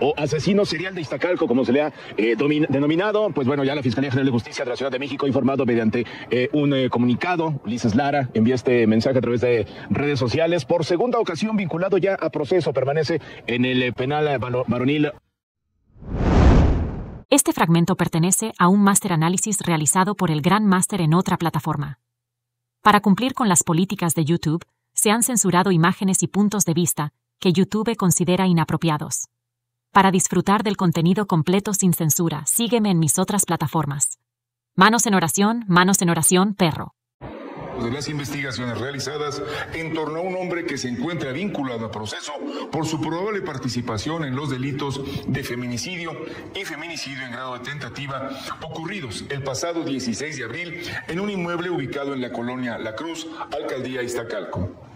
o asesino serial de Iztacalco, como se le ha eh, denominado. Pues bueno, ya la Fiscalía General de Justicia de la Ciudad de México ha informado mediante eh, un eh, comunicado. Ulises Lara envía este mensaje a través de redes sociales. Por segunda ocasión, vinculado ya a proceso, permanece en el penal varonil. Este fragmento pertenece a un máster análisis realizado por el Gran Máster en otra plataforma. Para cumplir con las políticas de YouTube, se han censurado imágenes y puntos de vista que YouTube considera inapropiados. Para disfrutar del contenido completo sin censura, sígueme en mis otras plataformas. Manos en oración, manos en oración, perro. De las investigaciones realizadas en torno a un hombre que se encuentra vinculado a proceso por su probable participación en los delitos de feminicidio y feminicidio en grado de tentativa ocurridos el pasado 16 de abril en un inmueble ubicado en la colonia La Cruz, alcaldía Iztacalco.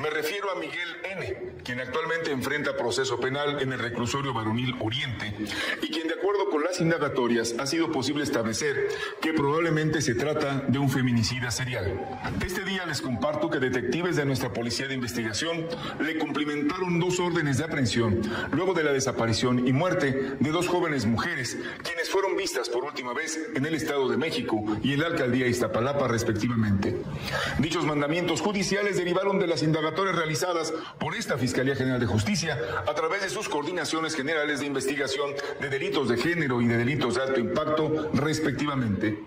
Me refiero a Miguel N., quien actualmente enfrenta proceso penal en el reclusorio varonil Oriente y quien de acuerdo con las indagatorias ha sido posible establecer que probablemente se trata de un feminicida serial. Este día les comparto que detectives de nuestra policía de investigación le cumplimentaron dos órdenes de aprehensión luego de la desaparición y muerte de dos jóvenes mujeres quienes fueron vistas por última vez en el Estado de México y en la alcaldía Iztapalapa respectivamente. Dichos mandamientos judiciales derivaron de las indagatorias realizadas por esta Fiscalía General de Justicia a través de sus coordinaciones generales de investigación de delitos de género y de delitos de alto impacto, respectivamente.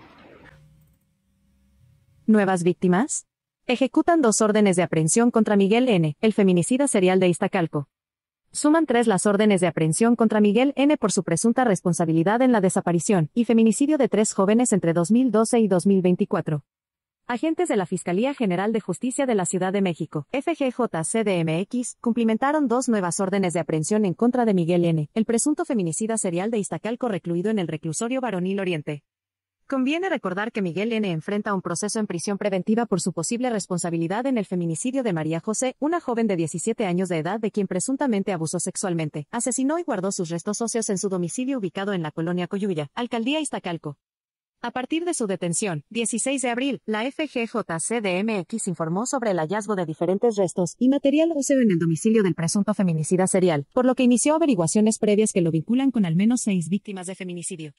¿Nuevas víctimas? Ejecutan dos órdenes de aprehensión contra Miguel N., el feminicida serial de Iztacalco. Suman tres las órdenes de aprehensión contra Miguel N. por su presunta responsabilidad en la desaparición y feminicidio de tres jóvenes entre 2012 y 2024. Agentes de la Fiscalía General de Justicia de la Ciudad de México, FGJCDMX, cumplimentaron dos nuevas órdenes de aprehensión en contra de Miguel N., el presunto feminicida serial de Iztacalco recluido en el reclusorio Varonil Oriente. Conviene recordar que Miguel N. enfrenta un proceso en prisión preventiva por su posible responsabilidad en el feminicidio de María José, una joven de 17 años de edad de quien presuntamente abusó sexualmente, asesinó y guardó sus restos óseos en su domicilio ubicado en la colonia Coyuya, Alcaldía Iztacalco. A partir de su detención, 16 de abril, la FGJCDMX informó sobre el hallazgo de diferentes restos y material óseo en el domicilio del presunto feminicida serial, por lo que inició averiguaciones previas que lo vinculan con al menos seis víctimas de feminicidio.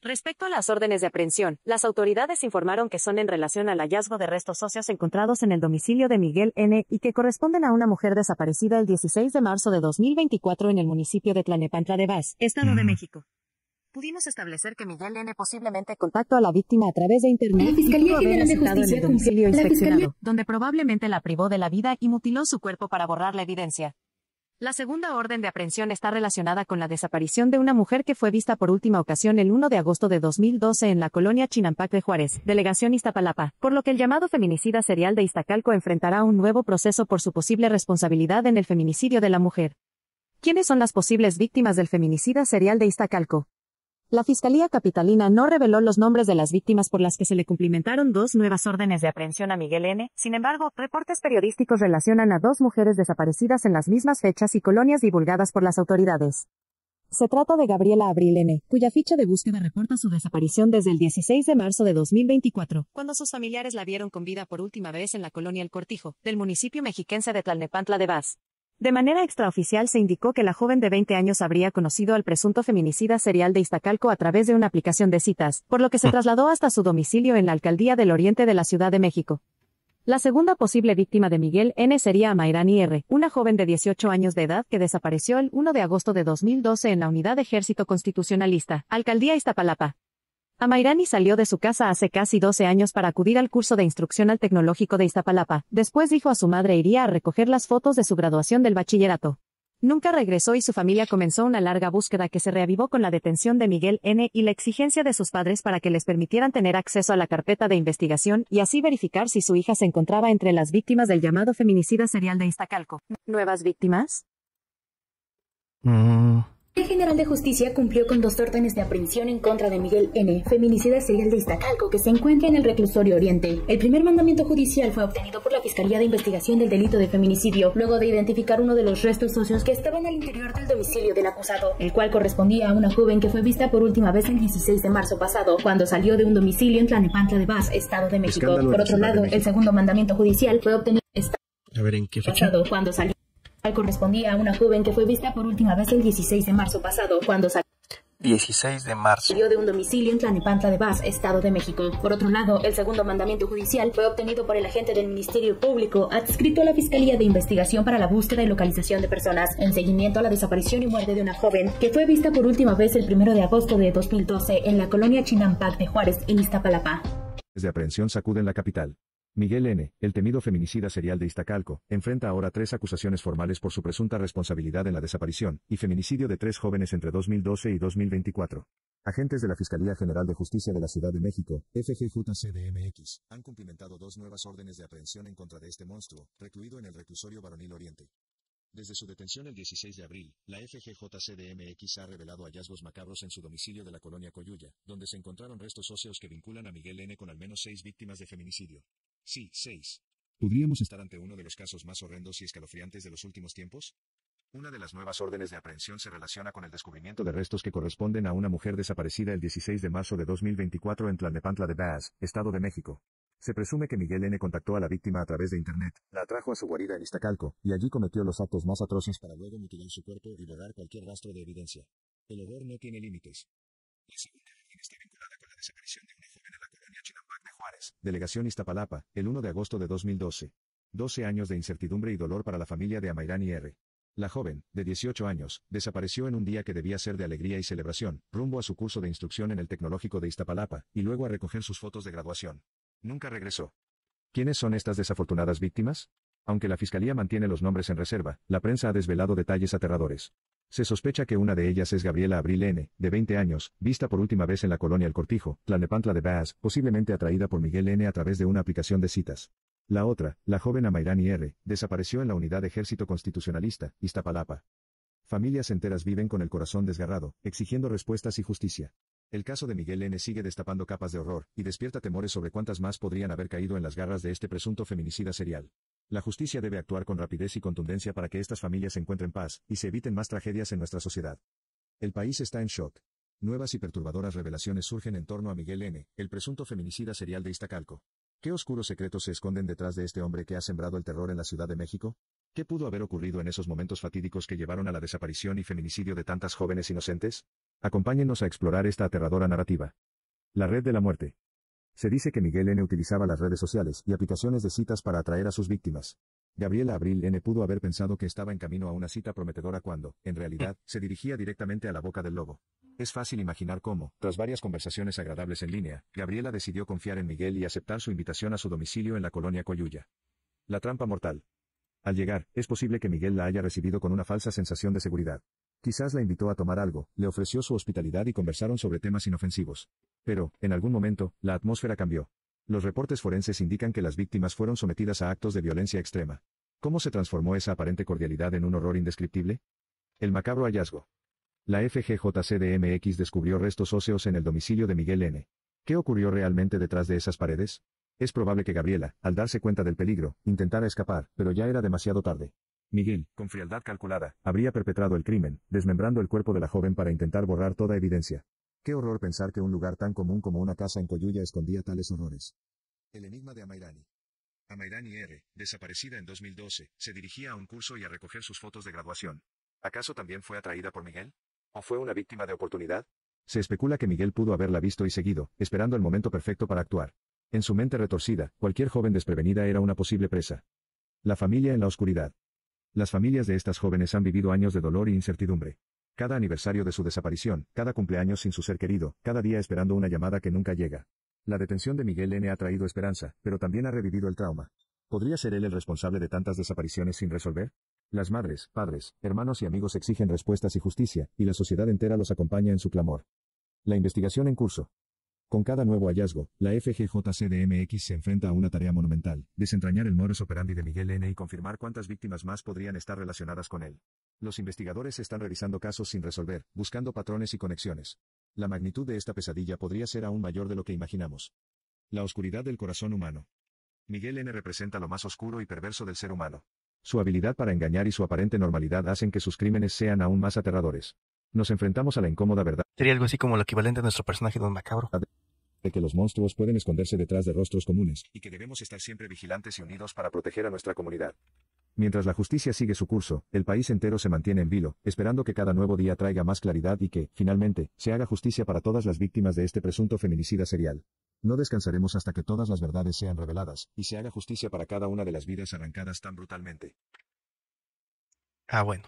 Respecto a las órdenes de aprehensión, las autoridades informaron que son en relación al hallazgo de restos óseos encontrados en el domicilio de Miguel N. y que corresponden a una mujer desaparecida el 16 de marzo de 2024 en el municipio de Tlanepantla de Vaz, Estado de mm. México. Pudimos establecer que Miguel N. posiblemente contactó a la víctima a través de Internet. La Fiscalía de Justicia domicilio inspeccionado, donde probablemente la privó de la vida y mutiló su cuerpo para borrar la evidencia. La segunda orden de aprehensión está relacionada con la desaparición de una mujer que fue vista por última ocasión el 1 de agosto de 2012 en la colonia Chinampac de Juárez, delegación Iztapalapa, por lo que el llamado feminicida serial de Iztacalco enfrentará un nuevo proceso por su posible responsabilidad en el feminicidio de la mujer. ¿Quiénes son las posibles víctimas del feminicida serial de Iztacalco? La Fiscalía Capitalina no reveló los nombres de las víctimas por las que se le cumplimentaron dos nuevas órdenes de aprehensión a Miguel N. Sin embargo, reportes periodísticos relacionan a dos mujeres desaparecidas en las mismas fechas y colonias divulgadas por las autoridades. Se trata de Gabriela Abril N., cuya ficha de búsqueda reporta su desaparición desde el 16 de marzo de 2024, cuando sus familiares la vieron con vida por última vez en la colonia El Cortijo, del municipio mexiquense de Tlalnepantla de Vaz. De manera extraoficial se indicó que la joven de 20 años habría conocido al presunto feminicida serial de Iztacalco a través de una aplicación de citas, por lo que se mm. trasladó hasta su domicilio en la alcaldía del oriente de la Ciudad de México. La segunda posible víctima de Miguel N. sería Amairani R., una joven de 18 años de edad que desapareció el 1 de agosto de 2012 en la Unidad Ejército Constitucionalista, Alcaldía Iztapalapa. Amairani salió de su casa hace casi 12 años para acudir al curso de instrucción al tecnológico de Iztapalapa, después dijo a su madre iría a recoger las fotos de su graduación del bachillerato. Nunca regresó y su familia comenzó una larga búsqueda que se reavivó con la detención de Miguel N. y la exigencia de sus padres para que les permitieran tener acceso a la carpeta de investigación y así verificar si su hija se encontraba entre las víctimas del llamado feminicida serial de Iztacalco. ¿Nuevas víctimas? Mm. El general de justicia cumplió con dos órdenes de aprehensión en contra de Miguel N., feminicida serial de Iztacalco, que se encuentra en el reclusorio oriente. El primer mandamiento judicial fue obtenido por la Fiscalía de Investigación del Delito de Feminicidio, luego de identificar uno de los restos socios que estaban al interior del domicilio del acusado, el cual correspondía a una joven que fue vista por última vez el 16 de marzo pasado, cuando salió de un domicilio en Tlanepantla de Vaz, Estado de México. por otro lado, el segundo mandamiento judicial fue obtenido... A ver, ¿en qué fecha? cuando salió correspondía a una joven que fue vista por última vez el 16 de marzo pasado, cuando salió de un domicilio en Tlanepantla de Vaz, Estado de México. Por otro lado, el segundo mandamiento judicial fue obtenido por el agente del Ministerio Público adscrito a la Fiscalía de Investigación para la Búsqueda y Localización de Personas en seguimiento a la desaparición y muerte de una joven que fue vista por última vez el 1 de agosto de 2012 en la colonia Chinampac de Juárez, en Iztapalapa. De aprehensión sacuden la capital. Miguel N., el temido feminicida serial de Iztacalco, enfrenta ahora tres acusaciones formales por su presunta responsabilidad en la desaparición y feminicidio de tres jóvenes entre 2012 y 2024. Agentes de la Fiscalía General de Justicia de la Ciudad de México, FGJCDMX, han cumplimentado dos nuevas órdenes de aprehensión en contra de este monstruo, recluido en el reclusorio Varonil Oriente. Desde su detención el 16 de abril, la FGJCDMX ha revelado hallazgos macabros en su domicilio de la colonia Coyuya, donde se encontraron restos óseos que vinculan a Miguel N. con al menos seis víctimas de feminicidio. Sí, 6. ¿Podríamos estar ante uno de los casos más horrendos y escalofriantes de los últimos tiempos? Una de las nuevas órdenes de aprehensión se relaciona con el descubrimiento de restos que corresponden a una mujer desaparecida el 16 de marzo de 2024 en Tlalnepantla de Baz, Estado de México. Se presume que Miguel N. contactó a la víctima a través de Internet, la trajo a su guarida en Iztacalco, y allí cometió los actos más atroces para luego mutilar su cuerpo y borrar cualquier rastro de evidencia. El horror no tiene límites. La segunda está vinculada con la desaparición de Delegación Iztapalapa, el 1 de agosto de 2012. 12 años de incertidumbre y dolor para la familia de Amairani R. La joven, de 18 años, desapareció en un día que debía ser de alegría y celebración, rumbo a su curso de instrucción en el Tecnológico de Iztapalapa, y luego a recoger sus fotos de graduación. Nunca regresó. ¿Quiénes son estas desafortunadas víctimas? Aunque la fiscalía mantiene los nombres en reserva, la prensa ha desvelado detalles aterradores. Se sospecha que una de ellas es Gabriela Abril N., de 20 años, vista por última vez en la colonia El Cortijo, Tlanepantla de Baas, posiblemente atraída por Miguel N. a través de una aplicación de citas. La otra, la joven Amairani R., desapareció en la unidad Ejército Constitucionalista, Iztapalapa. Familias enteras viven con el corazón desgarrado, exigiendo respuestas y justicia. El caso de Miguel N. sigue destapando capas de horror, y despierta temores sobre cuántas más podrían haber caído en las garras de este presunto feminicida serial. La justicia debe actuar con rapidez y contundencia para que estas familias encuentren paz, y se eviten más tragedias en nuestra sociedad. El país está en shock. Nuevas y perturbadoras revelaciones surgen en torno a Miguel N., el presunto feminicida serial de Iztacalco. ¿Qué oscuros secretos se esconden detrás de este hombre que ha sembrado el terror en la Ciudad de México? ¿Qué pudo haber ocurrido en esos momentos fatídicos que llevaron a la desaparición y feminicidio de tantas jóvenes inocentes? Acompáñenos a explorar esta aterradora narrativa. La Red de la Muerte. Se dice que Miguel N. utilizaba las redes sociales y aplicaciones de citas para atraer a sus víctimas. Gabriela Abril N. pudo haber pensado que estaba en camino a una cita prometedora cuando, en realidad, se dirigía directamente a la boca del lobo. Es fácil imaginar cómo, tras varias conversaciones agradables en línea, Gabriela decidió confiar en Miguel y aceptar su invitación a su domicilio en la colonia Coyuya. La trampa mortal. Al llegar, es posible que Miguel la haya recibido con una falsa sensación de seguridad. Quizás la invitó a tomar algo, le ofreció su hospitalidad y conversaron sobre temas inofensivos. Pero, en algún momento, la atmósfera cambió. Los reportes forenses indican que las víctimas fueron sometidas a actos de violencia extrema. ¿Cómo se transformó esa aparente cordialidad en un horror indescriptible? El macabro hallazgo. La FGJCDMX descubrió restos óseos en el domicilio de Miguel N. ¿Qué ocurrió realmente detrás de esas paredes? Es probable que Gabriela, al darse cuenta del peligro, intentara escapar, pero ya era demasiado tarde. Miguel, con frialdad calculada, habría perpetrado el crimen, desmembrando el cuerpo de la joven para intentar borrar toda evidencia. Qué horror pensar que un lugar tan común como una casa en Coyuya escondía tales horrores. El enigma de Amairani. Amairani R., desaparecida en 2012, se dirigía a un curso y a recoger sus fotos de graduación. ¿Acaso también fue atraída por Miguel? ¿O fue una víctima de oportunidad? Se especula que Miguel pudo haberla visto y seguido, esperando el momento perfecto para actuar. En su mente retorcida, cualquier joven desprevenida era una posible presa. La familia en la oscuridad. Las familias de estas jóvenes han vivido años de dolor e incertidumbre. Cada aniversario de su desaparición, cada cumpleaños sin su ser querido, cada día esperando una llamada que nunca llega. La detención de Miguel N. ha traído esperanza, pero también ha revivido el trauma. ¿Podría ser él el responsable de tantas desapariciones sin resolver? Las madres, padres, hermanos y amigos exigen respuestas y justicia, y la sociedad entera los acompaña en su clamor. La investigación en curso. Con cada nuevo hallazgo, la FGJCDMX se enfrenta a una tarea monumental, desentrañar el moros operandi de Miguel N. y confirmar cuántas víctimas más podrían estar relacionadas con él. Los investigadores están revisando casos sin resolver, buscando patrones y conexiones. La magnitud de esta pesadilla podría ser aún mayor de lo que imaginamos. La oscuridad del corazón humano. Miguel N. representa lo más oscuro y perverso del ser humano. Su habilidad para engañar y su aparente normalidad hacen que sus crímenes sean aún más aterradores. Nos enfrentamos a la incómoda verdad. Sería algo así como el equivalente a nuestro personaje Don Macabro de que los monstruos pueden esconderse detrás de rostros comunes, y que debemos estar siempre vigilantes y unidos para proteger a nuestra comunidad. Mientras la justicia sigue su curso, el país entero se mantiene en vilo, esperando que cada nuevo día traiga más claridad y que, finalmente, se haga justicia para todas las víctimas de este presunto feminicida serial. No descansaremos hasta que todas las verdades sean reveladas, y se haga justicia para cada una de las vidas arrancadas tan brutalmente. Ah, bueno.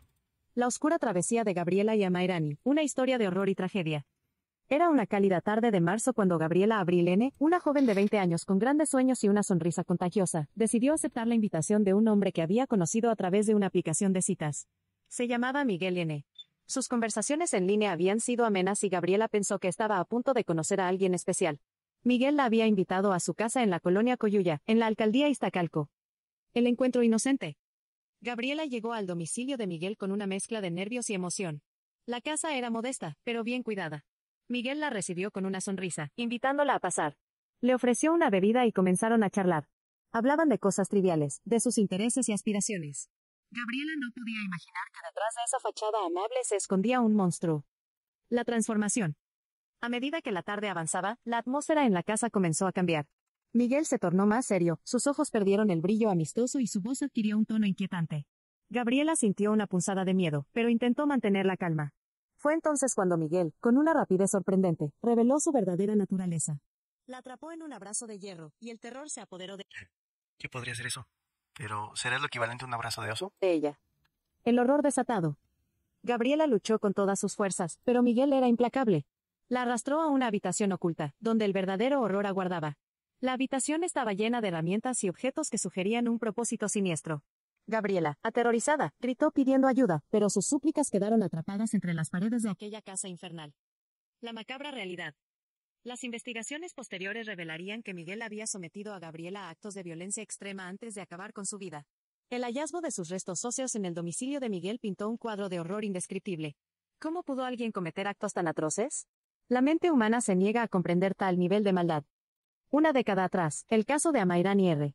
La oscura travesía de Gabriela y Amairani, una historia de horror y tragedia. Era una cálida tarde de marzo cuando Gabriela Abril N., una joven de 20 años con grandes sueños y una sonrisa contagiosa, decidió aceptar la invitación de un hombre que había conocido a través de una aplicación de citas. Se llamaba Miguel N. Sus conversaciones en línea habían sido amenas y Gabriela pensó que estaba a punto de conocer a alguien especial. Miguel la había invitado a su casa en la colonia Coyuya, en la alcaldía Iztacalco. El encuentro inocente. Gabriela llegó al domicilio de Miguel con una mezcla de nervios y emoción. La casa era modesta, pero bien cuidada. Miguel la recibió con una sonrisa, invitándola a pasar. Le ofreció una bebida y comenzaron a charlar. Hablaban de cosas triviales, de sus intereses y aspiraciones. Gabriela no podía imaginar que detrás de esa fachada amable se escondía un monstruo. La transformación. A medida que la tarde avanzaba, la atmósfera en la casa comenzó a cambiar. Miguel se tornó más serio, sus ojos perdieron el brillo amistoso y su voz adquirió un tono inquietante. Gabriela sintió una punzada de miedo, pero intentó mantener la calma. Fue entonces cuando Miguel, con una rapidez sorprendente, reveló su verdadera naturaleza. La atrapó en un abrazo de hierro, y el terror se apoderó de... ¿Qué podría ser eso? ¿Pero será lo equivalente a un abrazo de oso? ella. El horror desatado. Gabriela luchó con todas sus fuerzas, pero Miguel era implacable. La arrastró a una habitación oculta, donde el verdadero horror aguardaba. La habitación estaba llena de herramientas y objetos que sugerían un propósito siniestro. Gabriela, aterrorizada, gritó pidiendo ayuda, pero sus súplicas quedaron atrapadas entre las paredes de aquella casa infernal. La macabra realidad. Las investigaciones posteriores revelarían que Miguel había sometido a Gabriela a actos de violencia extrema antes de acabar con su vida. El hallazgo de sus restos óseos en el domicilio de Miguel pintó un cuadro de horror indescriptible. ¿Cómo pudo alguien cometer actos tan atroces? La mente humana se niega a comprender tal nivel de maldad. Una década atrás, el caso de Amairani R.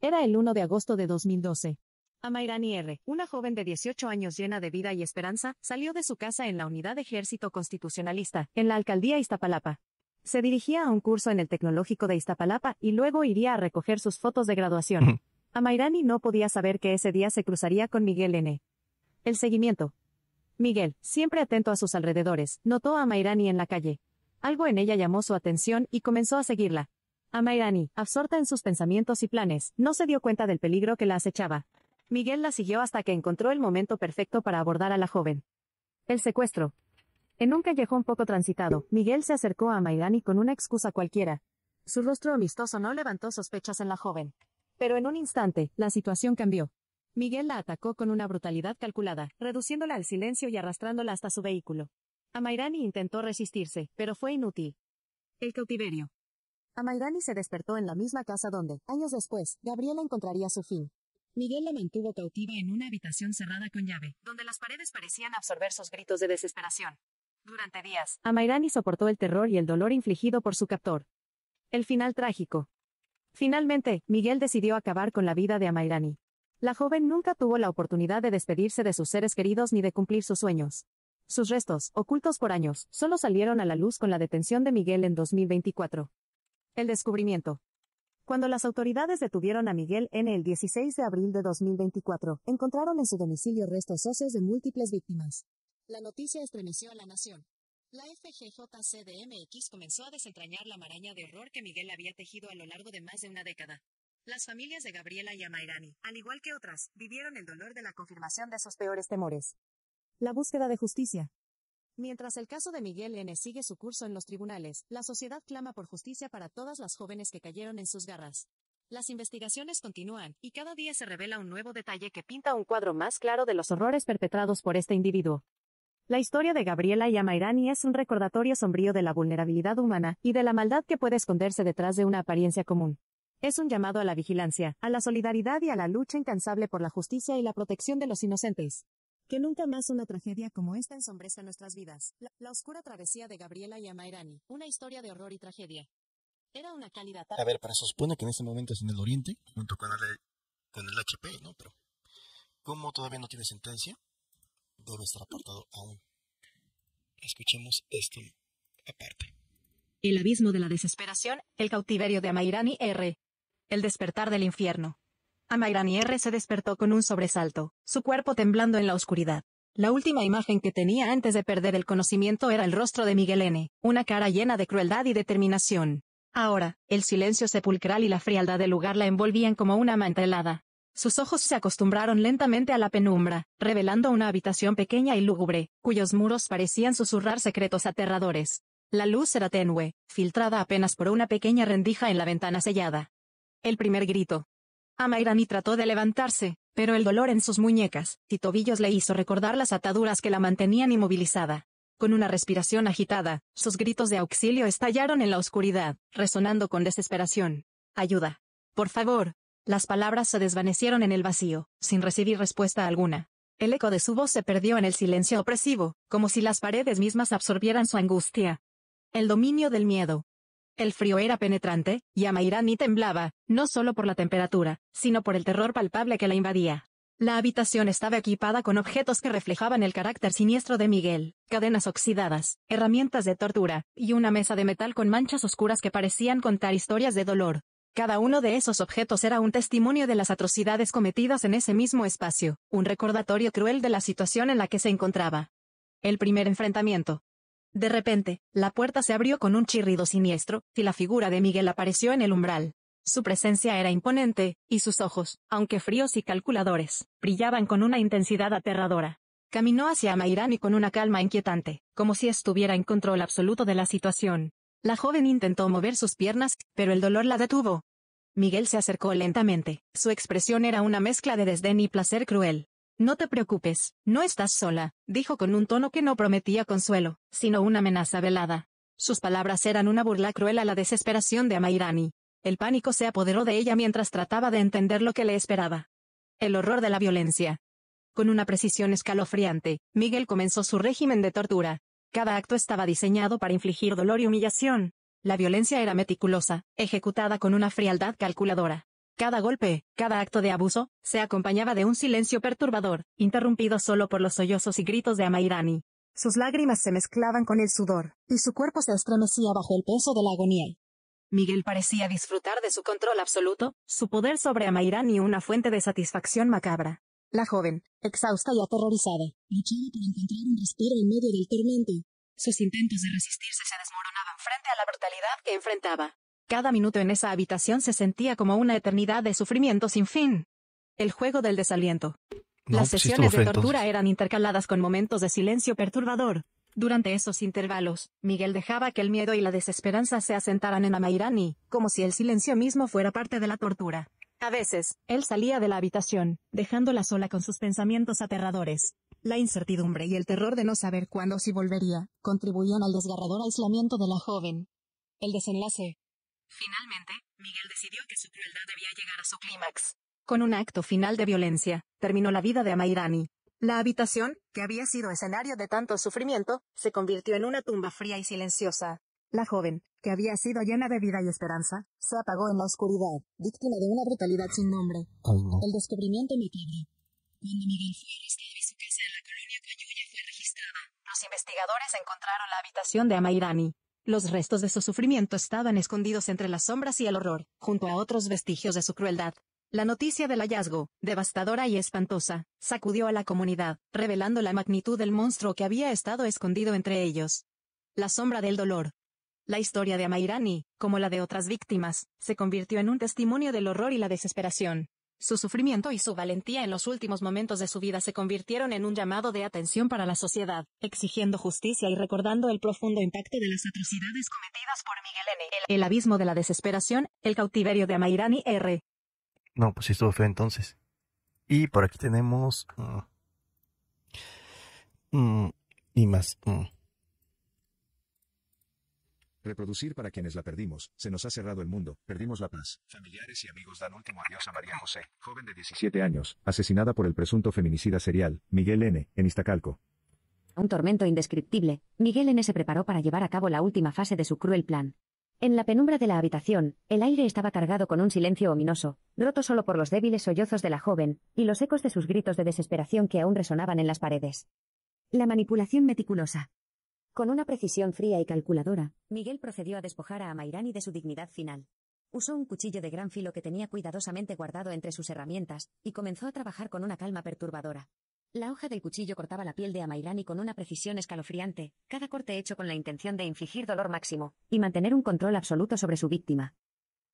Era el 1 de agosto de 2012. Amairani R., una joven de 18 años llena de vida y esperanza, salió de su casa en la unidad ejército constitucionalista, en la alcaldía Iztapalapa. Se dirigía a un curso en el tecnológico de Iztapalapa y luego iría a recoger sus fotos de graduación. Amairani no podía saber que ese día se cruzaría con Miguel N. El seguimiento. Miguel, siempre atento a sus alrededores, notó a Amairani en la calle. Algo en ella llamó su atención y comenzó a seguirla. Amairani, absorta en sus pensamientos y planes, no se dio cuenta del peligro que la acechaba. Miguel la siguió hasta que encontró el momento perfecto para abordar a la joven. El secuestro. En un callejón poco transitado, Miguel se acercó a Amairani con una excusa cualquiera. Su rostro amistoso no levantó sospechas en la joven. Pero en un instante, la situación cambió. Miguel la atacó con una brutalidad calculada, reduciéndola al silencio y arrastrándola hasta su vehículo. Amairani intentó resistirse, pero fue inútil. El cautiverio. Amairani se despertó en la misma casa donde, años después, Gabriela encontraría su fin. Miguel la mantuvo cautiva en una habitación cerrada con llave, donde las paredes parecían absorber sus gritos de desesperación. Durante días, Amairani soportó el terror y el dolor infligido por su captor. El final trágico. Finalmente, Miguel decidió acabar con la vida de Amairani. La joven nunca tuvo la oportunidad de despedirse de sus seres queridos ni de cumplir sus sueños. Sus restos, ocultos por años, solo salieron a la luz con la detención de Miguel en 2024. El descubrimiento. Cuando las autoridades detuvieron a Miguel en el 16 de abril de 2024, encontraron en su domicilio restos óseos de múltiples víctimas. La noticia estremeció a la nación. La FGJCDMX comenzó a desentrañar la maraña de horror que Miguel había tejido a lo largo de más de una década. Las familias de Gabriela y Amairani, al igual que otras, vivieron el dolor de la confirmación de sus peores temores. La búsqueda de justicia. Mientras el caso de Miguel N. sigue su curso en los tribunales, la sociedad clama por justicia para todas las jóvenes que cayeron en sus garras. Las investigaciones continúan, y cada día se revela un nuevo detalle que pinta un cuadro más claro de los horrores perpetrados por este individuo. La historia de Gabriela y Amairani es un recordatorio sombrío de la vulnerabilidad humana y de la maldad que puede esconderse detrás de una apariencia común. Es un llamado a la vigilancia, a la solidaridad y a la lucha incansable por la justicia y la protección de los inocentes. Que nunca más una tragedia como esta ensombrezca nuestras vidas. La, oscura travesía de Gabriela y Amairani. Una historia de horror y tragedia. Era una calidad tarde. A ver, pero se supone que en este momento es en el oriente, junto con el, con el HP, ¿no? Pero como todavía no tiene sentencia, debe estar aportado aún. Escuchemos esto aparte. El abismo de la desesperación, el cautiverio de Amairani R. El despertar del infierno. R. se despertó con un sobresalto, su cuerpo temblando en la oscuridad. La última imagen que tenía antes de perder el conocimiento era el rostro de Miguel N., una cara llena de crueldad y determinación. Ahora, el silencio sepulcral y la frialdad del lugar la envolvían como una mantelada. Sus ojos se acostumbraron lentamente a la penumbra, revelando una habitación pequeña y lúgubre, cuyos muros parecían susurrar secretos aterradores. La luz era tenue, filtrada apenas por una pequeña rendija en la ventana sellada. El primer grito, Amairani trató de levantarse, pero el dolor en sus muñecas y tobillos le hizo recordar las ataduras que la mantenían inmovilizada. Con una respiración agitada, sus gritos de auxilio estallaron en la oscuridad, resonando con desesperación. Ayuda. Por favor. Las palabras se desvanecieron en el vacío, sin recibir respuesta alguna. El eco de su voz se perdió en el silencio opresivo, como si las paredes mismas absorbieran su angustia. El dominio del miedo, el frío era penetrante, y Mairani temblaba, no solo por la temperatura, sino por el terror palpable que la invadía. La habitación estaba equipada con objetos que reflejaban el carácter siniestro de Miguel, cadenas oxidadas, herramientas de tortura, y una mesa de metal con manchas oscuras que parecían contar historias de dolor. Cada uno de esos objetos era un testimonio de las atrocidades cometidas en ese mismo espacio, un recordatorio cruel de la situación en la que se encontraba. El primer enfrentamiento, de repente, la puerta se abrió con un chirrido siniestro, y la figura de Miguel apareció en el umbral. Su presencia era imponente, y sus ojos, aunque fríos y calculadores, brillaban con una intensidad aterradora. Caminó hacia Mairani con una calma inquietante, como si estuviera en control absoluto de la situación. La joven intentó mover sus piernas, pero el dolor la detuvo. Miguel se acercó lentamente, su expresión era una mezcla de desdén y placer cruel. No te preocupes, no estás sola, dijo con un tono que no prometía consuelo, sino una amenaza velada. Sus palabras eran una burla cruel a la desesperación de Amairani. El pánico se apoderó de ella mientras trataba de entender lo que le esperaba. El horror de la violencia. Con una precisión escalofriante, Miguel comenzó su régimen de tortura. Cada acto estaba diseñado para infligir dolor y humillación. La violencia era meticulosa, ejecutada con una frialdad calculadora. Cada golpe, cada acto de abuso, se acompañaba de un silencio perturbador, interrumpido solo por los sollozos y gritos de Amairani. Sus lágrimas se mezclaban con el sudor, y su cuerpo se estremecía bajo el peso de la agonía. Miguel parecía disfrutar de su control absoluto, su poder sobre Amairani una fuente de satisfacción macabra. La joven, exhausta y aterrorizada, luchaba por encontrar un respiro en medio del tormento. Sus intentos de resistirse se desmoronaban frente a la brutalidad que enfrentaba. Cada minuto en esa habitación se sentía como una eternidad de sufrimiento sin fin. El juego del desaliento. Las pues sesiones de tortura eran intercaladas con momentos de silencio perturbador. Durante esos intervalos, Miguel dejaba que el miedo y la desesperanza se asentaran en Amairani, como si el silencio mismo fuera parte de la tortura. A veces, él salía de la habitación, dejándola sola con sus pensamientos aterradores. La incertidumbre y el terror de no saber cuándo si volvería, contribuían al desgarrador aislamiento de la joven. El desenlace, Finalmente, Miguel decidió que su crueldad debía llegar a su clímax. Con un acto final de violencia, terminó la vida de Amairani. La habitación, que había sido escenario de tanto sufrimiento, se convirtió en una tumba fría y silenciosa. La joven, que había sido llena de vida y esperanza, se apagó en la oscuridad, víctima de una brutalidad sin nombre. El descubrimiento macabro. Cuando Miguel fue arrestado y su casa en la colonia Coyuya fue registrada. Los investigadores encontraron la habitación de Amairani, los restos de su sufrimiento estaban escondidos entre las sombras y el horror, junto a otros vestigios de su crueldad. La noticia del hallazgo, devastadora y espantosa, sacudió a la comunidad, revelando la magnitud del monstruo que había estado escondido entre ellos. La sombra del dolor, la historia de Amairani, como la de otras víctimas, se convirtió en un testimonio del horror y la desesperación. Su sufrimiento y su valentía en los últimos momentos de su vida se convirtieron en un llamado de atención para la sociedad, exigiendo justicia y recordando el profundo impacto de las atrocidades cometidas por Miguel N. El, abismo de la desesperación, el cautiverio de Amairani R. No, pues sí estuvo entonces. Y por aquí tenemos... Mm, mm, y más... Mm, Reproducir para quienes la perdimos, se nos ha cerrado el mundo, perdimos la paz. Familiares y amigos dan último adiós a María José, joven de 17 años, asesinada por el presunto feminicida serial, Miguel N., en Iztacalco. Un tormento indescriptible, Miguel N. se preparó para llevar a cabo la última fase de su cruel plan. En la penumbra de la habitación, el aire estaba cargado con un silencio ominoso, roto solo por los débiles sollozos de la joven, y los ecos de sus gritos de desesperación que aún resonaban en las paredes. La manipulación meticulosa. Con una precisión fría y calculadora, Miguel procedió a despojar a Amairani de su dignidad final. Usó un cuchillo de gran filo que tenía cuidadosamente guardado entre sus herramientas, y comenzó a trabajar con una calma perturbadora. La hoja del cuchillo cortaba la piel de Amairani con una precisión escalofriante, cada corte hecho con la intención de infligir dolor máximo, y mantener un control absoluto sobre su víctima.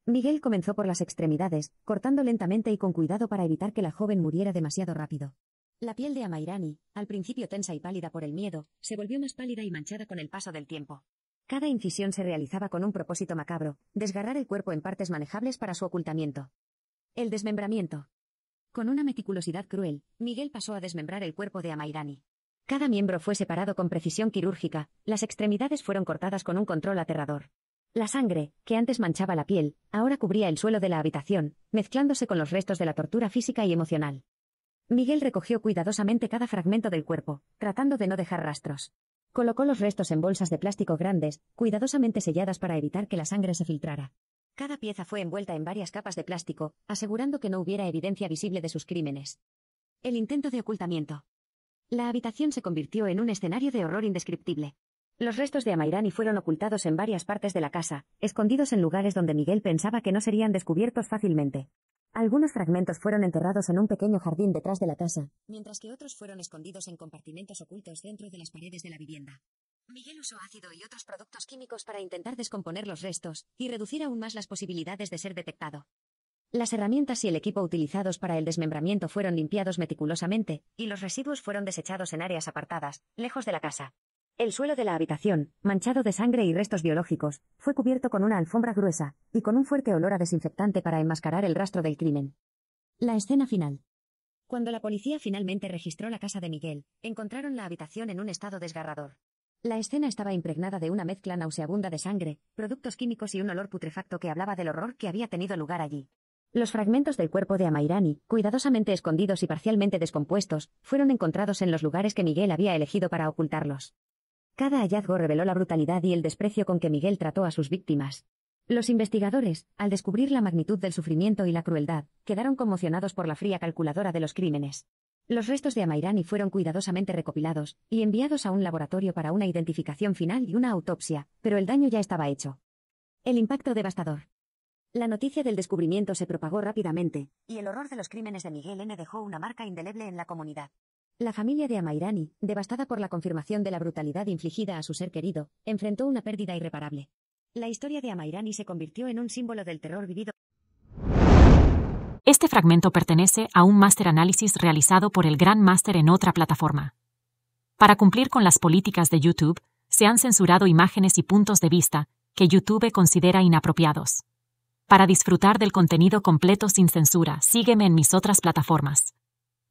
Miguel comenzó por las extremidades, cortando lentamente y con cuidado para evitar que la joven muriera demasiado rápido. La piel de Amairani, al principio tensa y pálida por el miedo, se volvió más pálida y manchada con el paso del tiempo. Cada incisión se realizaba con un propósito macabro, desgarrar el cuerpo en partes manejables para su ocultamiento. El desmembramiento. Con una meticulosidad cruel, Miguel pasó a desmembrar el cuerpo de Amairani. Cada miembro fue separado con precisión quirúrgica, las extremidades fueron cortadas con un control aterrador. La sangre, que antes manchaba la piel, ahora cubría el suelo de la habitación, mezclándose con los restos de la tortura física y emocional. Miguel recogió cuidadosamente cada fragmento del cuerpo, tratando de no dejar rastros. Colocó los restos en bolsas de plástico grandes, cuidadosamente selladas para evitar que la sangre se filtrara. Cada pieza fue envuelta en varias capas de plástico, asegurando que no hubiera evidencia visible de sus crímenes. El intento de ocultamiento. La habitación se convirtió en un escenario de horror indescriptible. Los restos de Amairani fueron ocultados en varias partes de la casa, escondidos en lugares donde Miguel pensaba que no serían descubiertos fácilmente. Algunos fragmentos fueron enterrados en un pequeño jardín detrás de la casa, mientras que otros fueron escondidos en compartimentos ocultos dentro de las paredes de la vivienda. Miguel usó ácido y otros productos químicos para intentar descomponer los restos y reducir aún más las posibilidades de ser detectado. Las herramientas y el equipo utilizados para el desmembramiento fueron limpiados meticulosamente, y los residuos fueron desechados en áreas apartadas, lejos de la casa. El suelo de la habitación, manchado de sangre y restos biológicos, fue cubierto con una alfombra gruesa, y con un fuerte olor a desinfectante para enmascarar el rastro del crimen. La escena final. Cuando la policía finalmente registró la casa de Miguel, encontraron la habitación en un estado desgarrador. La escena estaba impregnada de una mezcla nauseabunda de sangre, productos químicos y un olor putrefacto que hablaba del horror que había tenido lugar allí. Los fragmentos del cuerpo de Amairani, cuidadosamente escondidos y parcialmente descompuestos, fueron encontrados en los lugares que Miguel había elegido para ocultarlos. Cada hallazgo reveló la brutalidad y el desprecio con que Miguel trató a sus víctimas. Los investigadores, al descubrir la magnitud del sufrimiento y la crueldad, quedaron conmocionados por la fría calculadora de los crímenes. Los restos de Amairani fueron cuidadosamente recopilados y enviados a un laboratorio para una identificación final y una autopsia, pero el daño ya estaba hecho. El impacto devastador. La noticia del descubrimiento se propagó rápidamente, y el horror de los crímenes de Miguel N. dejó una marca indeleble en la comunidad. La familia de Amairani, devastada por la confirmación de la brutalidad infligida a su ser querido, enfrentó una pérdida irreparable. La historia de Amairani se convirtió en un símbolo del terror vivido. Este fragmento pertenece a un máster análisis realizado por el Gran Máster en otra plataforma. Para cumplir con las políticas de YouTube, se han censurado imágenes y puntos de vista que YouTube considera inapropiados. Para disfrutar del contenido completo sin censura, sígueme en mis otras plataformas.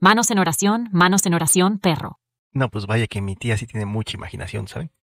Manos en oración, manos en oración, perro. No, pues vaya que mi tía sí tiene mucha imaginación, ¿sabes?